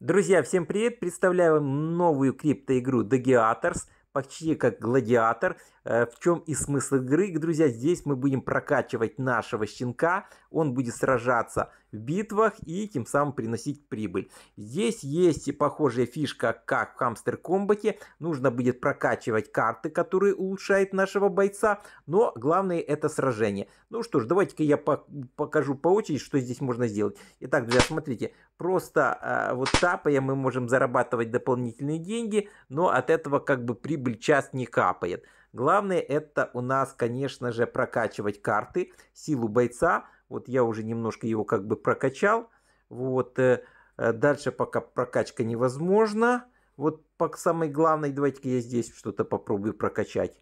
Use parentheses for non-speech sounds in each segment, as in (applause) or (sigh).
Друзья, всем привет! Представляю новую криптоигру Dagiators, почти как Гладиатор. Э, в чем и смысл игры, друзья, здесь мы будем прокачивать нашего щенка, он будет сражаться в битвах и тем самым приносить прибыль. Здесь есть похожая фишка, как в Хамстер Комбате, нужно будет прокачивать карты, которые улучшают нашего бойца, но главное это сражение. Ну что ж, давайте-ка я покажу по очереди, что здесь можно сделать. Итак, друзья, смотрите, просто э, вот тапая мы можем зарабатывать дополнительные деньги, но от этого как бы прибыль часть не капает. Главное это у нас, конечно же, прокачивать карты, силу бойца. Вот я уже немножко его как бы прокачал. Вот э, э, дальше пока прокачка невозможна. Вот по самой главной, давайте я здесь что-то попробую прокачать.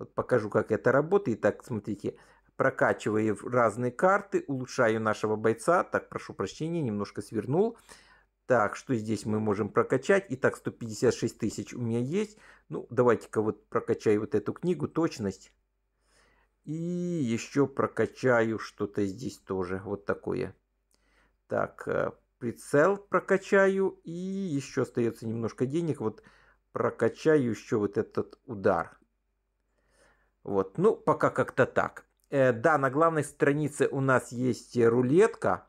Вот покажу, как это работает. Так, смотрите, прокачиваю разные карты, улучшаю нашего бойца. Так, прошу прощения, немножко свернул. Так, что здесь мы можем прокачать? Итак, 156 тысяч у меня есть. Ну, давайте-ка вот прокачаю вот эту книгу, точность. И еще прокачаю что-то здесь тоже, вот такое. Так, э, прицел прокачаю. И еще остается немножко денег. Вот прокачаю еще вот этот удар. Вот, ну, пока как-то так. Э, да, на главной странице у нас есть рулетка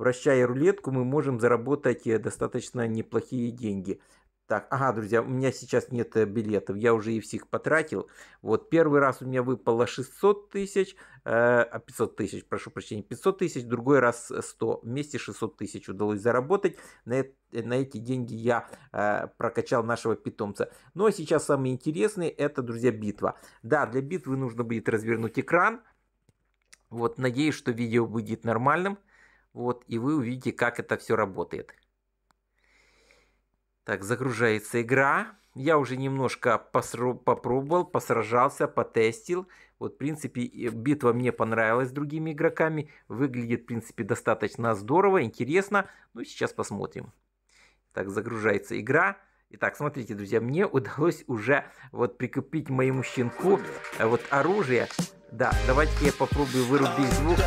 вращая рулетку, мы можем заработать э, достаточно неплохие деньги. Так, ага, друзья, у меня сейчас нет э, билетов, я уже и всех потратил. Вот первый раз у меня выпало 600 тысяч, э, 500 а, тысяч, прошу прощения, 500 тысяч, другой раз 100. Э, Вместе 600 тысяч удалось заработать. На, на эти деньги я э, прокачал нашего питомца. Ну а сейчас самый интересный, это, друзья, битва. Да, для битвы нужно будет развернуть экран. Вот, надеюсь, что видео будет нормальным. Вот, и вы увидите, как это все работает. Так, загружается игра. Я уже немножко попробовал, посражался, потестил. Вот, в принципе, битва мне понравилась с другими игроками. Выглядит, в принципе, достаточно здорово, интересно. Ну, сейчас посмотрим. Так, загружается игра. Итак, смотрите, друзья, мне (laughs) удалось уже вот прикупить моему щенку э, вот оружие. Да, давайте я попробую вырубить звук.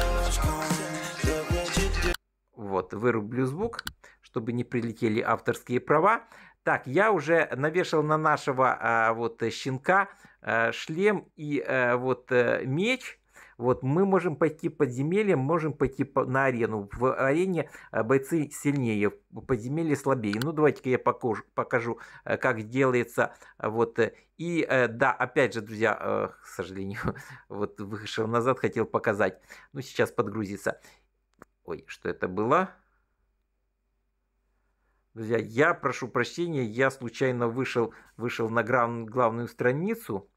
Вот, вырублю звук, чтобы не прилетели авторские права. Так, я уже навешал на нашего а, вот э, щенка а, шлем и а, вот а, меч. Вот мы можем пойти подземельем, можем пойти по, на арену. В арене бойцы сильнее, в подземелье слабее. Ну, давайте-ка я покажу, покажу, как делается. Вот. И да, опять же, друзья, к сожалению, (laughs) вот вышел назад, хотел показать. Ну, сейчас подгрузится. Ой, что это было? Друзья, я прошу прощения, я случайно вышел, вышел на грав... главную страницу.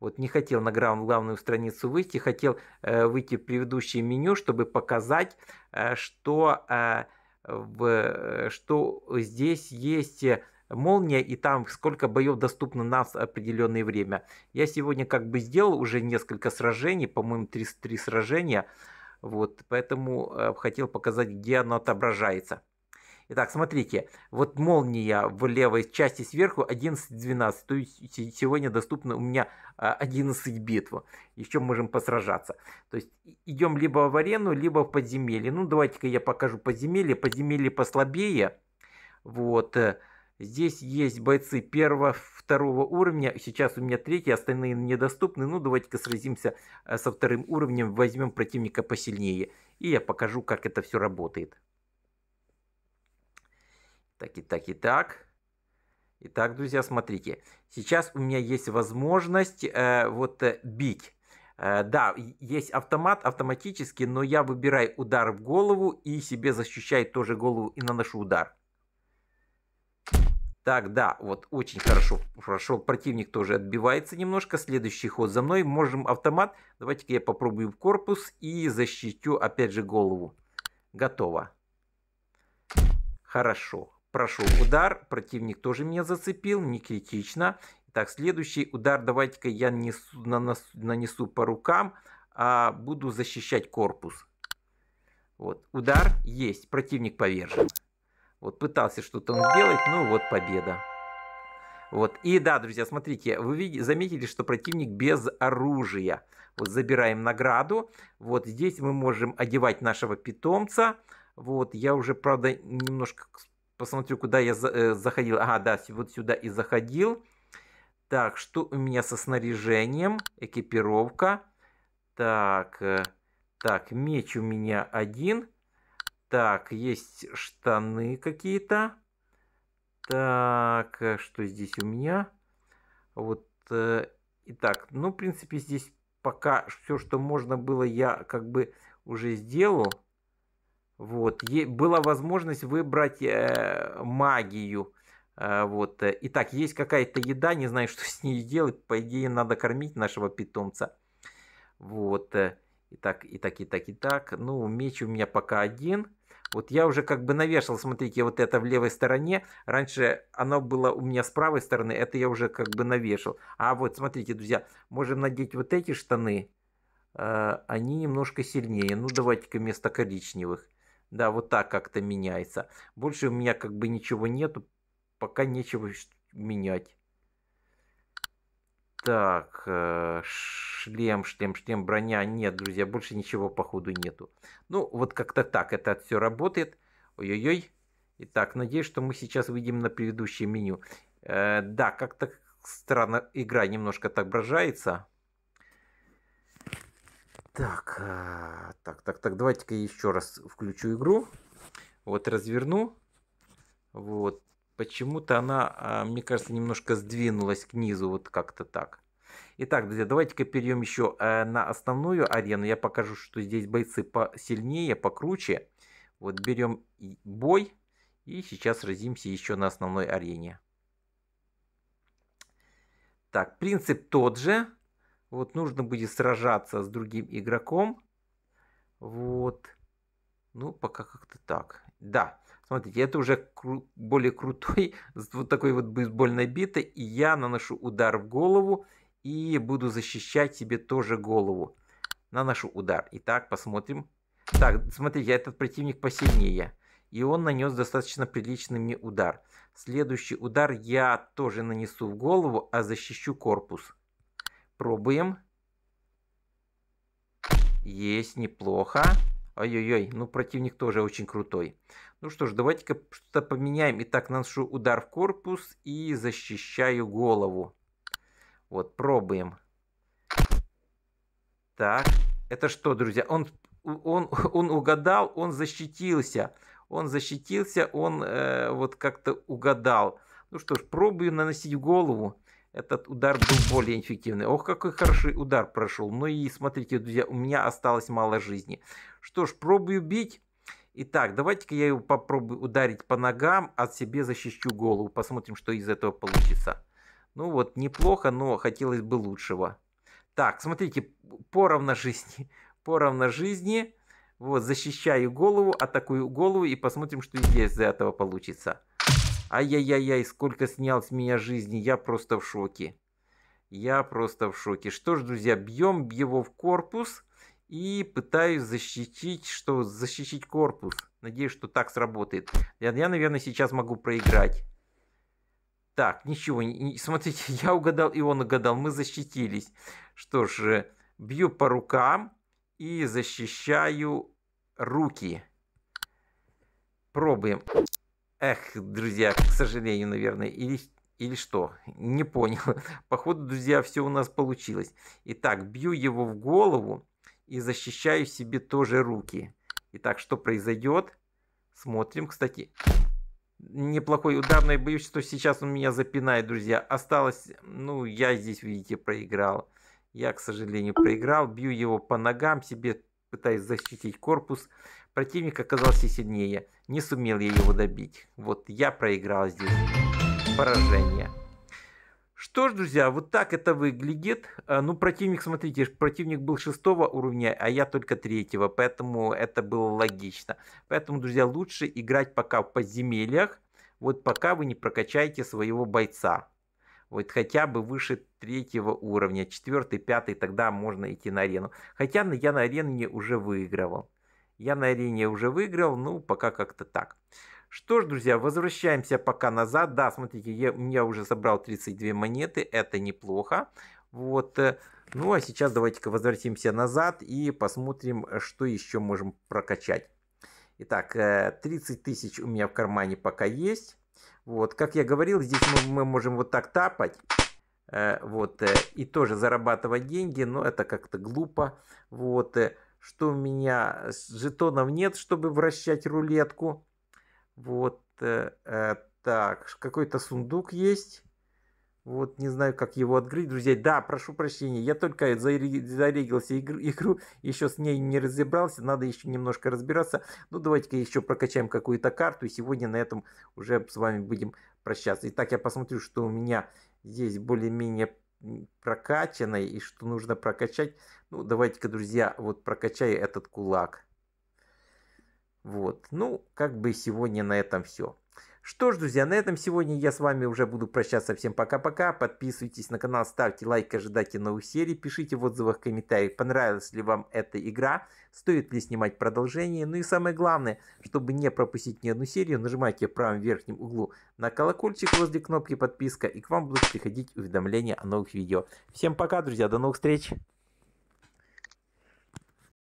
Вот не хотел на грав... главную страницу выйти, хотел э, выйти в предыдущее меню, чтобы показать, э, что, э, в, э, что здесь есть э, молния и там сколько боев доступно на определенное время. Я сегодня как бы сделал уже несколько сражений, по-моему, три, три сражения. Вот, поэтому э, хотел показать, где оно отображается. Итак, смотрите, вот молния в левой части сверху 11-12, то есть сегодня доступно у меня 11 а, битв, еще можем посражаться. То есть идем либо в арену, либо в подземелье. Ну, давайте-ка я покажу подземелье, подземелье послабее, вот, вот э, Здесь есть бойцы первого, второго уровня. Сейчас у меня третий, остальные недоступны. Ну, давайте-ка сразимся э, со вторым уровнем, возьмем противника посильнее. И я покажу, как это все работает. Так, и так, и так. Итак, друзья, смотрите. Сейчас у меня есть возможность э, вот э, бить. Э, да, есть автомат автоматически, но я выбираю удар в голову и себе защищаю тоже голову и наношу удар. Так, да, вот очень хорошо прошел. Противник тоже отбивается немножко. Следующий ход за мной. Можем автомат. Давайте-ка я попробую в корпус и защитю опять же голову. Готово. Хорошо. Прошел удар. Противник тоже меня зацепил. Не критично. Так, следующий удар давайте-ка я несу, наносу, нанесу по рукам. А буду защищать корпус. Вот, удар есть. Противник повержен. Вот пытался что-то он сделать, ну вот победа. Вот. И да, друзья, смотрите, вы видите, заметили, что противник без оружия. Вот забираем награду. Вот здесь мы можем одевать нашего питомца. Вот, я уже, правда, немножко посмотрю, куда я э, заходил. Ага, да, вот сюда и заходил. Так, что у меня со снаряжением? Экипировка. Так, э, так, меч у меня один. Так, есть штаны какие-то. Так, а что здесь у меня? Вот, э, итак, ну, в принципе, здесь пока все, что можно было, я как бы уже сделал. Вот, е была возможность выбрать э, магию. Э, вот, э, итак, есть какая-то еда, не знаю, (laughs) что с ней делать. По идее, надо кормить нашего питомца. Вот, э, итак, итак, итак, итак. Ну, меч у меня пока один. Вот я уже как бы навешал, смотрите, вот это в левой стороне. Раньше оно было у меня с правой стороны, это я уже как бы навешал. А вот, смотрите, друзья, можем надеть вот эти штаны. Э, они немножко сильнее. Ну, давайте-ка вместо коричневых. Да, вот так как-то меняется. Больше у меня как бы ничего нету, пока нечего менять. Так, э, шлем, шлем, шлем, броня. Нет, друзья, больше ничего походу нету. Ну, вот как-то так это все работает. Ой-ой-ой. Итак, надеюсь, что мы сейчас выйдем на предыдущее меню. Э, да, как-то странно игра немножко так брожается. Так, э, так, так, так, давайте-ка еще раз включу игру. Вот разверну. Вот Почему-то она, а, мне кажется, немножко сдвинулась к низу, вот как-то так. Итак, друзья, давайте-ка перейдем еще э, на основную арену. Я покажу, что здесь бойцы посильнее, покруче. Вот берем бой и сейчас разимся еще на основной арене. Так, принцип тот же. Вот нужно будет сражаться с другим игроком. Вот. Ну, пока как-то так. Да. Смотрите, это уже кру- более крутой, (laughs) вот такой вот бейсбольной битой, и я наношу удар в голову и буду защищать себе тоже голову. Наношу удар. Итак, посмотрим. Так, смотрите, этот противник посильнее. И он нанес достаточно приличный мне удар. Следующий удар я тоже нанесу в голову, а защищу корпус. Пробуем. Есть, неплохо. Ой-ой-ой, ну противник тоже очень крутой. Ну что ж, давайте-ка что-то поменяем. Итак, наношу удар в корпус и защищаю голову. Вот, пробуем. Так, это что, друзья? Он, он, он угадал, он защитился. Он защитился, он э, вот как-то угадал. Ну что ж, пробую наносить в голову. Этот удар был более эффективный. Ох, какой хороший удар прошел. Ну и смотрите, друзья, у меня осталось мало жизни. Что ж, пробую бить. Итак, давайте-ка я его попробую ударить по ногам, а себе защищу голову. Посмотрим, что из этого получится. Ну вот, неплохо, но хотелось бы лучшего. Так, смотрите, поровно жизни. (laughs) Поровно жизни. Вот, защищаю голову, атакую голову и посмотрим, что здесь из этого получится. Ай-яй-яй-яй, сколько снял с меня жизни, я просто в шоке. Я просто в шоке. Что ж, друзья, бьем его в корпус и пытаюсь защитить, что защитить корпус. Надеюсь, что так сработает. Я, я наверное, сейчас могу проиграть. Так, ничего, не, смотрите, (laughs) я угадал и он угадал, мы защитились. Что ж, бью по рукам и защищаю руки. Пробуем. Эх, друзья, к сожалению, наверное, или, или что? Не понял. (laughs) Походу, друзья, все у нас получилось. Итак, бью его в голову и защищаю себе тоже руки. Итак, что произойдет? Смотрим, кстати. Неплохой удар, но я боюсь, что сейчас он меня запинает, друзья. Осталось, ну, я здесь, видите, проиграл. Я, к сожалению, проиграл. Бью его по ногам себе, пытаясь защитить корпус. Противник оказался сильнее. Не сумел я его добить. Вот я проиграл здесь. Поражение. Что ж, друзья, вот так это выглядит. А, ну, противник, смотрите, противник был шестого уровня, а я только третьего, поэтому это было логично. Поэтому, друзья, лучше играть пока в подземельях, вот пока вы не прокачаете своего бойца. Вот хотя бы выше третьего уровня, четвертый, пятый, тогда можно идти на арену. Хотя я на арене уже выигрывал. Я на арене уже выиграл, ну, пока как-то так. Что ж, друзья, возвращаемся пока назад. Да, смотрите, я, я уже собрал 32 монеты, это неплохо. Вот. Э, ну а сейчас давайте-ка возвратимся назад и посмотрим, что еще можем прокачать. Итак, 30 э, тысяч у меня в кармане пока есть. Вот, как я говорил, здесь мы, мы можем вот так тапать. Э, вот, и тоже зарабатывать деньги, но это как-то глупо. Вот, что у меня жетонов нет, чтобы вращать рулетку. Вот э, э так, какой-то сундук есть. Вот не знаю, как его открыть, друзья. Да, прошу прощения, я только зарегился игру, еще с ней не разобрался, надо еще немножко разбираться. Ну, давайте-ка еще прокачаем какую-то карту, и сегодня на этом уже с вами будем прощаться. Итак, я посмотрю, что у меня здесь более-менее прокачанной и что нужно прокачать. Ну, давайте-ка, друзья, вот прокачаю этот кулак. Вот, ну, как бы сегодня на этом все. Что ж, друзья, на этом сегодня я с вами уже буду прощаться. Всем пока-пока. Подписывайтесь на канал, ставьте лайк, ожидайте новых серий. Пишите в отзывах, комментариях, понравилась ли вам эта игра, стоит ли снимать продолжение. Ну и самое главное, чтобы не пропустить ни одну серию, нажимайте в правом верхнем углу на колокольчик возле кнопки подписка, и к вам будут приходить уведомления о новых видео. Всем пока, друзья, до новых встреч!